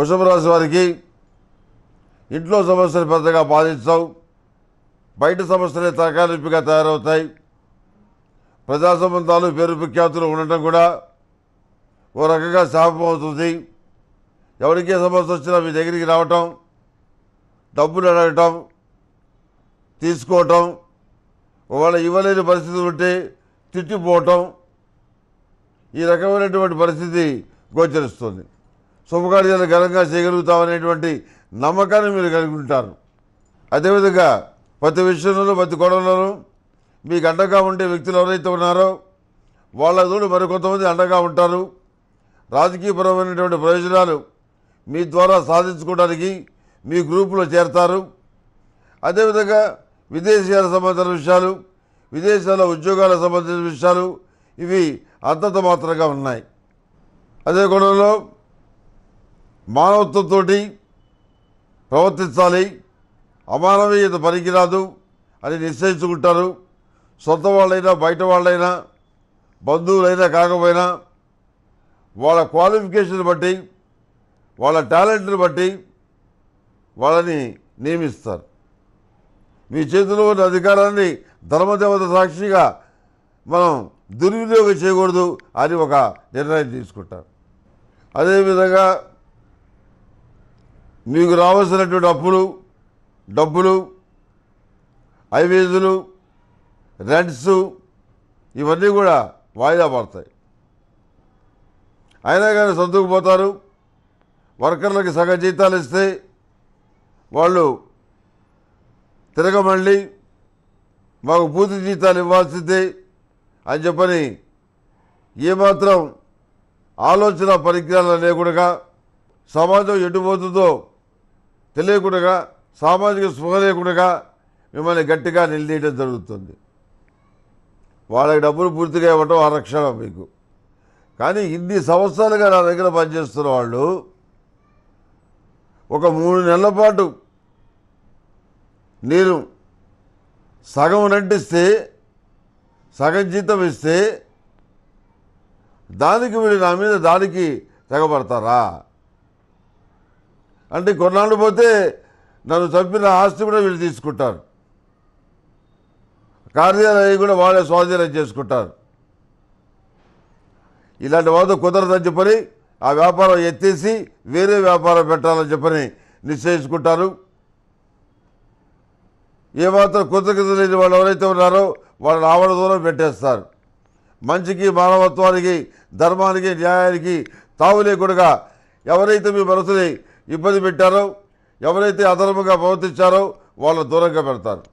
వృషభ రాశి వారికి ఇంట్లో సమస్యలు పెద్దగా బాధించవు బయట సమస్యలే తలకాలింపుగా తయారవుతాయి ప్రజా సంబంధాలు పేరు ప్రఖ్యాతులు ఉండటం కూడా ఓ రకంగా శాపం అవుతుంది ఎవరికే సమస్య వచ్చినా మీ దగ్గరికి రావటం డబ్బులు అడగటం తీసుకోవటం ఒకవేళ ఇవ్వలేని పరిస్థితి ఉంటే తిట్టిపోవటం ఈ రకమైనటువంటి పరిస్థితి గోచరిస్తుంది శుభకార్యాలు ఘనంగా చేయగలుగుతామనేటువంటి నమ్మకాన్ని మీరు కలిగి ఉంటారు అదేవిధంగా ప్రతి విషయంలోనూ ప్రతి గొడవలోనూ మీకు అండగా ఉండే వ్యక్తులు ఎవరైతే ఉన్నారో వాళ్ళ తోడు మరికొంతమంది అండగా ఉంటారు రాజకీయపరమైనటువంటి ప్రయోజనాలు మీ ద్వారా సాధించుకోవడానికి మీ గ్రూపులో చేరతారు అదేవిధంగా విదేశీయాల సంబంధించిన విషయాలు విదేశాల ఉద్యోగాల సంబంధించిన విషయాలు ఇవి అంతంత మాత్రంగా ఉన్నాయి అదే గొడవలో మానవత్వంతో ప్రవర్తించాలి అమానవీయత పనికిరాదు అని నిశ్చయించుకుంటారు సొంత వాళ్ళైనా బయట వాళ్ళైనా బంధువులైనా కాకపోయినా వాళ్ళ క్వాలిఫికేషన్ బట్టి వాళ్ళ టాలెంట్ని బట్టి వాళ్ళని నియమిస్తారు మీ చేతిలో ఉన్న అధికారాన్ని ధర్మదేవత సాక్షిగా మనం దుర్వినియోగం చేయకూడదు అని ఒక నిర్ణయం తీసుకుంటారు అదేవిధంగా మీకు రావాల్సినటువంటి అప్పులు డబ్బులు ఐవేజులు రెంట్స్ ఇవన్నీ కూడా వాయిదా పడతాయి అయినా కానీ సొంతకు పోతారు వర్కర్లకి సగ జీతాలు ఇస్తే వాళ్ళు తిరగమండి మాకు పూర్తి జీతాలు ఇవ్వాల్సిందే అని చెప్పని ఏమాత్రం ఆలోచన పరిజ్ఞానం లేకుండా సమాజం ఎటుపోతుందో తెలియకుండా సామాజిక స్పృహ లేకుండా మిమ్మల్ని గట్టిగా నిలదీయడం జరుగుతుంది వాళ్ళకి డబ్బులు పూర్తిగా ఇవ్వటం ఆరక్షణ మీకు కానీ ఇన్ని సంవత్సరాలుగా నా దగ్గర పనిచేస్తున్న వాళ్ళు ఒక మూడు నెలల పాటు నేను సగం నటిస్తే సగం జీతం ఇస్తే దానికి వీళ్ళు నా మీద దానికి తెగబడతారా అంటే కొన్నాళ్ళు పోతే నన్ను చంపిన ఆస్తి కూడా వీళ్ళు తీసుకుంటారు కార్యాలయం కూడా వాళ్ళే స్వాధీనం చేసుకుంటారు ఇలాంటి వాదం కుదరదని చెప్పని ఆ వ్యాపారం ఎత్తేసి వేరే వ్యాపారం పెట్టాలని చెప్పని నిశ్చయించుకుంటారు ఏమాత్రం కృతజ్ఞత లేని వాళ్ళు ఎవరైతే ఉన్నారో వాళ్ళని రావణ దూరం పెట్టేస్తారు మంచికి మానవత్వానికి ధర్మానికి న్యాయానికి తావులే లేకుండా ఎవరైతే మీ మనసుని ఇబ్బంది పెట్టారో ఎవరైతే అదనముగా ప్రవర్తించారో వాళ్ళు దూరంగా పెడతారు